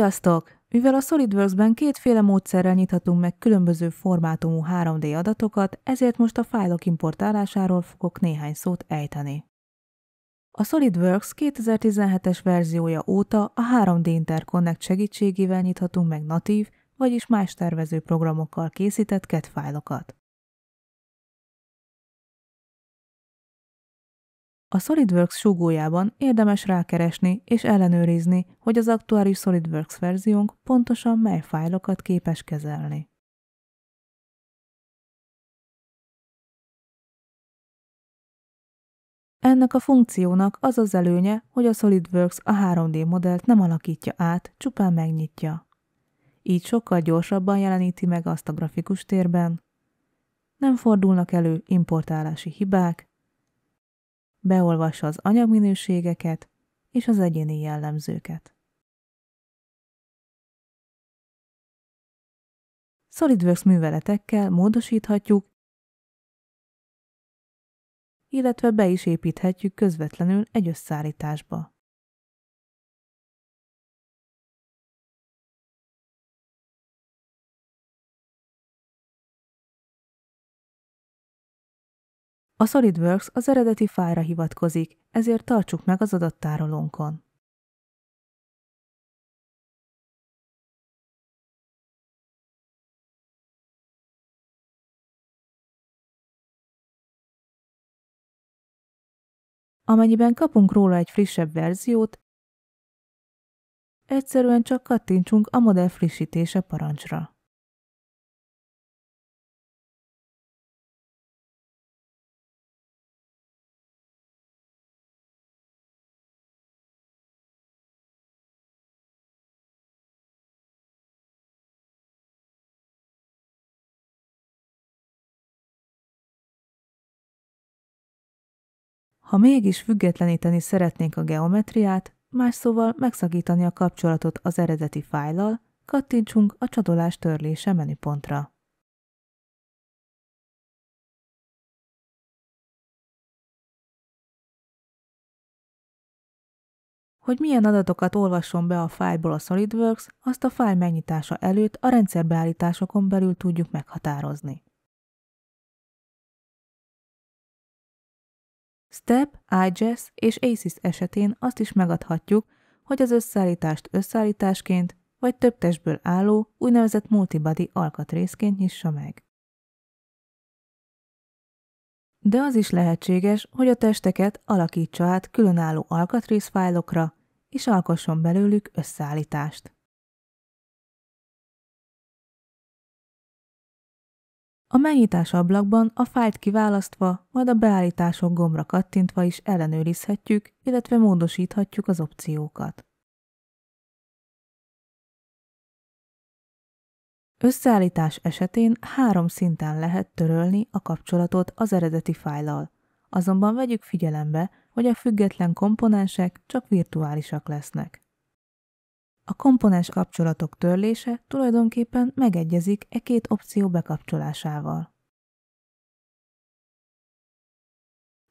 Sziasztok! Mivel a SolidWorks-ben kétféle módszerrel nyithatunk meg különböző formátumú 3D adatokat, ezért most a fájlok importálásáról fogok néhány szót ejteni. A SolidWorks 2017-es verziója óta a 3D Interconnect segítségével nyithatunk meg natív, vagyis más tervező programokkal készített CAD fájlokat. A SolidWorks súgójában érdemes rákeresni és ellenőrizni, hogy az aktuális SolidWorks verziónk pontosan mely fájlokat képes kezelni. Ennek a funkciónak az az előnye, hogy a SolidWorks a 3D modellt nem alakítja át, csupán megnyitja. Így sokkal gyorsabban jeleníti meg azt a grafikus térben. Nem fordulnak elő importálási hibák, beolvassa az anyagminőségeket és az egyéni jellemzőket. SolidWorks műveletekkel módosíthatjuk, illetve be is építhetjük közvetlenül egy összeállításba. A SolidWorks az eredeti fájra hivatkozik, ezért tartsuk meg az adattárolónkon. Amennyiben kapunk róla egy frissebb verziót, egyszerűen csak kattintsunk a modell frissítése parancsra. Ha mégis függetleníteni szeretnénk a geometriát, más szóval megszakítani a kapcsolatot az eredeti fájlal, kattintsunk a csatolás törlése menüpontra. Hogy milyen adatokat olvasson be a fájlból a SolidWorks, azt a fájl megnyitása előtt a rendszerbeállításokon belül tudjuk meghatározni. Step, IGES és ACES esetén azt is megadhatjuk, hogy az összeállítást összeállításként vagy több testből álló úgynevezett multibody alkatrészként nyissa meg. De az is lehetséges, hogy a testeket alakítsa át különálló alkatrészfájlokra, és alkosson belőlük összeállítást. A megnyitás ablakban a fájlt kiválasztva, majd a beállítások gombra kattintva is ellenőrizhetjük, illetve módosíthatjuk az opciókat. Összeállítás esetén három szinten lehet törölni a kapcsolatot az eredeti fájlal, azonban vegyük figyelembe, hogy a független komponensek csak virtuálisak lesznek. A komponens kapcsolatok törlése tulajdonképpen megegyezik e két opció bekapcsolásával.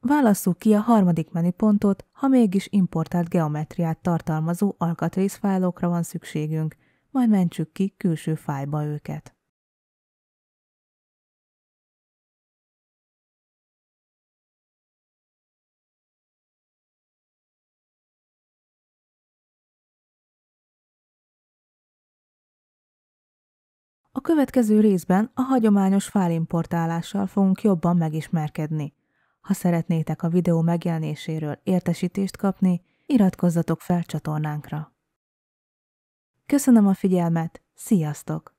Válasszuk ki a harmadik menüpontot, ha mégis importált geometriát tartalmazó alkatrészfájlokra van szükségünk, majd mentsük ki külső fájba őket. A következő részben a hagyományos fálimportálással fogunk jobban megismerkedni. Ha szeretnétek a videó megjelenéséről értesítést kapni, iratkozzatok fel csatornánkra. Köszönöm a figyelmet, sziasztok!